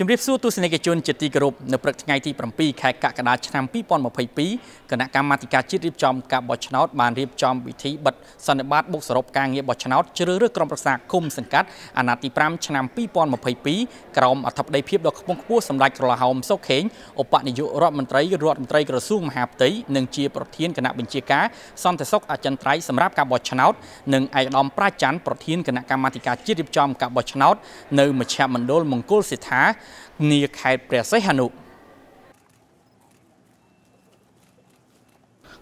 ជម្រាបសួរទស្សនិកជនជាទីគោរពនៅព្រឹកថ្ងៃទី7ខែកក្កដាឆ្នាំ2022គណៈកម្មាធិការជាតិរៀបចំការបោះឆ្នោតបានរៀបចំពិធីបិទសន្និបាតបុកសរុបការងារបោះឆ្នោតជ្រើសរើសក្រុមប្រឹក្សាគុំសង្កាត់អាណត្តិទី5ឆ្នាំ2022ក្រោមអធិបតីភាពដ៏ខ្ពង់ខ្ពស់សម្ដេចក្រឡាហោមសុខេងឧបនាយករដ្ឋមន្ត្រីរដ្ឋមន្ត្រីក្រសួងមហាផ្ទៃនិងជាប្រធានគណៈបញ្ជាការសន្តិសុខអចិន្ត្រៃយ៍សម្រាប់ការបោះឆ្នោតនិងឯកឧត្តមប្រាច័ន្ទប្រធានគណៈកម្មាធិការជាតិរៀបចំការបោះឆ្នោតនៅមជ្ឈមណ្ឌលមង្គលសិដ្ឋានាខេត្តព្រះសីហនុ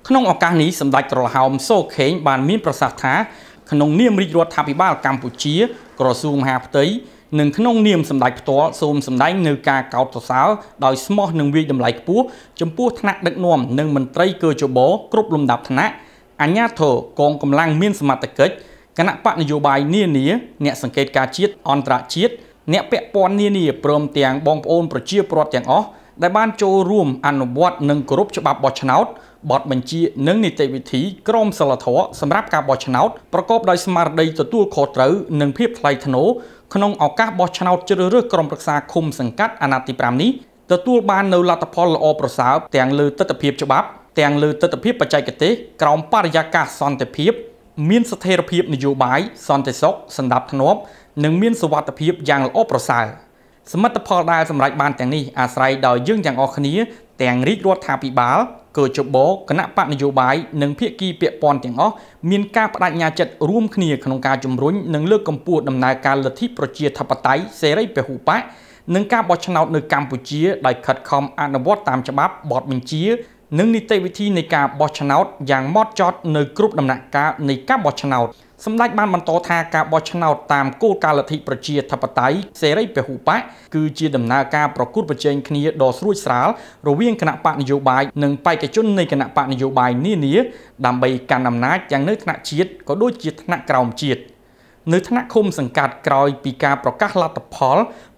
ក្នុងឱកាសនេះសម្ដេចក្រហោមសូខេងបានមាន ប្រសាសន៍ថា ក្នុងនាមរាជរដ្ឋាភិបាលកម្ពុជា ក្រសួងមហាផ្ទៃនិងក្នុងនាមសម្ដេចផ្ទាល់សូមសម្ដែងនៅការកោតសរសើរដោយស្មោះនឹងវិយតម្លៃខ្ពស់ចំពោះថ្នាក់ដឹកនាំនិងមន្ត្រីកើជបគ្រប់លំដាប់ថ្នាក់អញ្ញាធរកងកម្លាំងមានសមត្ថកិច្ចគណៈបកនយោបាយនានាអ្នកសង្កេតការជាតិអន្តរជាតិអ្នកពាក់ព័ន្ធនានាព្រមទាំងបងប្អូនប្រជាពលរដ្ឋទាំងអស់ដែលបានចូលរួមអនុវត្តនិងគោរពច្បាប់បោះឆ្នោតបទបញ្ជានិងនីតិវិធី ក្រមសីលធម៌សម្រាប់ការបោះឆ្នោតប្រកបដោយស្មារតីទទួលខុសត្រូវនិងភាពថ្លៃថ្នូរក្នុងឱកាសបោះឆ្នោតជ្រើសរើសក្រុមប្រឹក្សាឃុំសង្កាត់អាណត្តិទី5នេះទទួលបាននូវលទ្ធផលល្អប្រសើរទាំង លើទស្សនវិជ្ជាច្បាប់ ទាំងលើទស្សនវិជ្ជាបច្ចេកទេសក្រោមបរិយាកាសសន្តិភាពមានស្ថិរភាពនយោបាយសន្តិសុខសម្ដាប់ធ្នាប់និងមានសុវត្ថិភាពយ៉ាងល្អប្រសើរសមិទ្ធផលដែលសម្រេចបានទាំងនេះអាស្រ័យដោយយើងទាំងអស់គ្នា ទាំងរាជរដ្ឋាភិបាលកើជបគណៈបកនយោបាយនិងភាគីពាក់ព័ន្ធទាំងអស់មានការបដិញ្ញាចិត្តរួមគ្នាក្នុងការជំរុញនិងលើកកម្ពស់ដំណើរការលទ្ធិប្រជាធិបតេយ្យសេរីពហុបកនិងការបោះឆ្នោតនៅកម្ពុជាដោយខិតខំអនុវត្តតាមច្បាប់បទបញ្ជា និងនីតិវិធីនៃការបោះឆ្នោតយ៉ាងម៉ត់ចត់ នៅគ្រប់ដំណាក់កាលនៃការបោះឆ្នោតសម្ដេចបានបន្តថាការបោះឆ្នោតតាមគោលការណ៍លទ្ធិប្រជាធិបតេយ្យសេរីពហុបកគឺជាដំណើរការប្រកួតប្រជែងគ្នាដ៏ស្រួចស្រាលរវាងគណៈបកនយោបាយនិងបេក្ខជននៃគណៈបកនយោបាយនានាដើម្បីកាន់អំណាចទាំងនៅថ្នាក់ជាតិក៏ដូចជាថ្នាក់ក្រោមជាតិនៅថ្នាក់ឃុំសង្កាត់ក្រោយពីការប្រកាសលទ្ធផល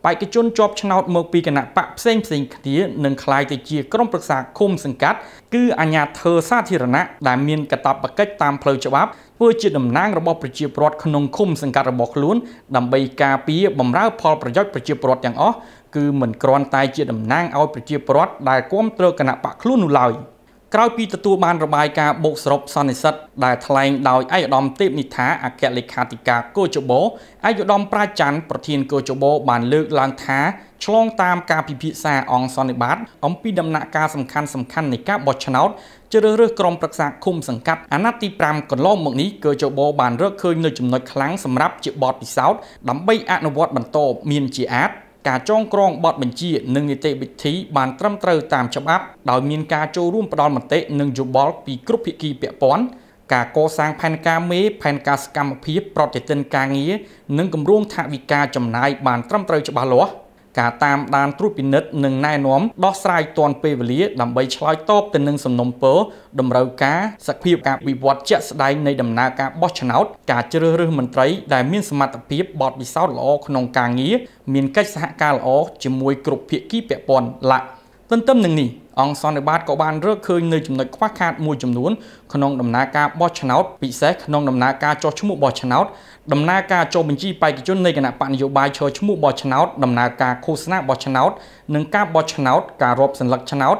បេក្ខជនជាប់ឆ្នោតមកពីគណៈបកផ្សេងផ្សេងគ្នានឹងក្លាយទៅជាក្រុមប្រឹក្សាឃុំសង្កាត់ គឺអាជ្ញាធរសាធារណៈដែលមានកាតព្វកិច្ចតាមផ្លូវច្បាប់ធ្វើជាតំណាងរបស់ប្រជាពលរដ្ឋក្នុងឃុំសង្កាត់របស់ខ្លួនដើម្បីការពារបម្រើ ផលប្រយោជន៍ប្រជាពលរដ្ឋទាំងអស់គឺមិនគ្រាន់តែជាតំណាងឲ្យប្រជាពលរដ្ឋដែលគ្រប់គ្រងគណៈបកខ្លួននោះឡើយ។ក្រោយពីទទួលបានរបាយការណ៍បូកសរុបសន្និសិទដែលថ្លែងដោយឯកឧត្តមទេពនិថាអគ្គលេខាធិការកោជបឯកឧត្តមប្រាច័ន្ទប្រធានកោជបបានលើកឡើងថាឆ្លងតាមការពិភាក្សាអង្គសន្និបាតអំពីដំណាក់កាលសំខាន់សំខាន់នៃការបោះឆ្នោតជ្រើសរើសក្រុមប្រឹក្សាឃុំសង្កាត់អាណត្តិទី5កន្លងមកនេះកោជបបានរកឃើញនៅចំណុចខ្លាំងសម្រាប់ជាបទពិសោធន៍ដើម្បីអនុវត្តបន្តមានជាអាចការចងក្រងបទបញ្ជានិងនីតិវិធីបានត្រឹមត្រូវតាមច្បាប់ដោយមានការចូលរួមផ្ដល់មតិនិងយោបល់ពីគ្រប់ភាគីពាក់ព័ន្ធការកសាងផែនការមេផែនការសកម្មភាពប្រតិទិនការងារនិងគម្រោងថវិកាចំណាយបានត្រឹមត្រូវច្បាស់លាស់ការតាមដានត្រួតពិនិត្យនិងណែនាំដោះស្រាយទាន់ពេលវេលាដើម្បីឆ្លើយតបទៅនឹងសំណុំពរតម្រូវការសភាពការវិវត្តជាក់ស្ដែងនៃដំណើរការបោះឆ្នោតការជ្រើសរើសមន្ត្រីដែលមានសមត្ថភាពបទពិសោធន៍ល្អក្នុងការងារមានកិច្ចសហការល្អជាមួយគ្រប់ភាគីពាក់ព័ន្ធឡាក់ទន្ទឹមនឹងនេះអង្គសន្និបាតក៏បានរកឃើញនៅចំណុចខ្វះខាតមួយចំនួនក្នុងដំណើរការបោះឆ្នោតពិសេសក្នុងដំណើរការចោះឈ្មោះបោះឆ្នោតដំណើរការចុះបញ្ជីបេក្ខជននៃគណៈបកនយោបាយឈរឈ្មោះបោះឆ្នោតដំណើរការឃោសនាបោះឆ្នោតនិងការបោះឆ្នោតការរាប់សัญลักษณ์ឆ្នោត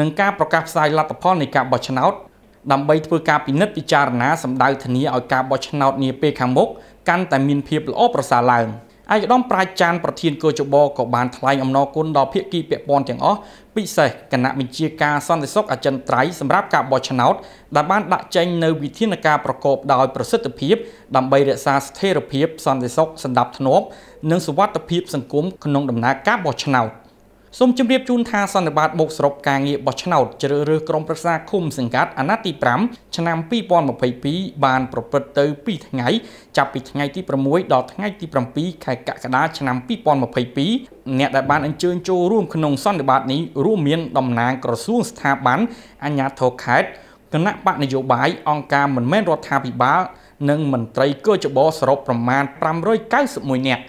និងការប្រកាសផ្សាយលទ្ធផលនៃការបោះឆ្នោតដើម្បីធ្វើការពិនិត្យពិចារណាសម្ដៅធានាឲ្យការបោះឆ្នោតនាពេលខាងមុខកាន់តែមានភាពល្អប្រសើរឡើង។ឯកឧត្តមប្រាជ្ញាប្រធានកោជបក៏បានថ្លែងអំណរគុណដល់ភាគីពាក់ព័ន្ធទាំងអស់ពិសេសគណៈបញ្ជាការសន្តិសុខអចិន្ត្រៃយ៍សម្រាប់ការបោះឆ្នោតដែលបានដាក់ចេញនូវវិធានការប្រកបដោយប្រសិទ្ធភាពដើម្បីរក្សាស្ថិរភាពសន្តិសុខសណ្ដាប់ធ្នាប់និងសុវត្ថិភាពសង្គមក្នុងដំណើរការបោះឆ្នោត។សូមជម្រាបជូនថាសន្និបាតបូកសរុបការងារបោះឆ្នោតជ្រើសរើសក្រុមប្រឹក្សាឃុំសង្កាត់អាណត្តិទី5ឆ្នាំ2022បានប្រព្រឹត្តទៅ2ថ្ងៃចាប់ពីថ្ងៃទី6ដល់ថ្ងៃទី7ខែកក្កដាឆ្នាំ2022អ្នកដែលបានអញ្ជើញចូលរួមក្នុងសន្និបាតនេះរួមមានតំណាងក្រសួងស្ថាប័នអាជ្ញាធរខេត្តគណៈបកនយោបាយអង្គការមិនមែនរដ្ឋាភិបាលនិងមន្ត្រីកោជបសរុបប្រមាណ591នាក់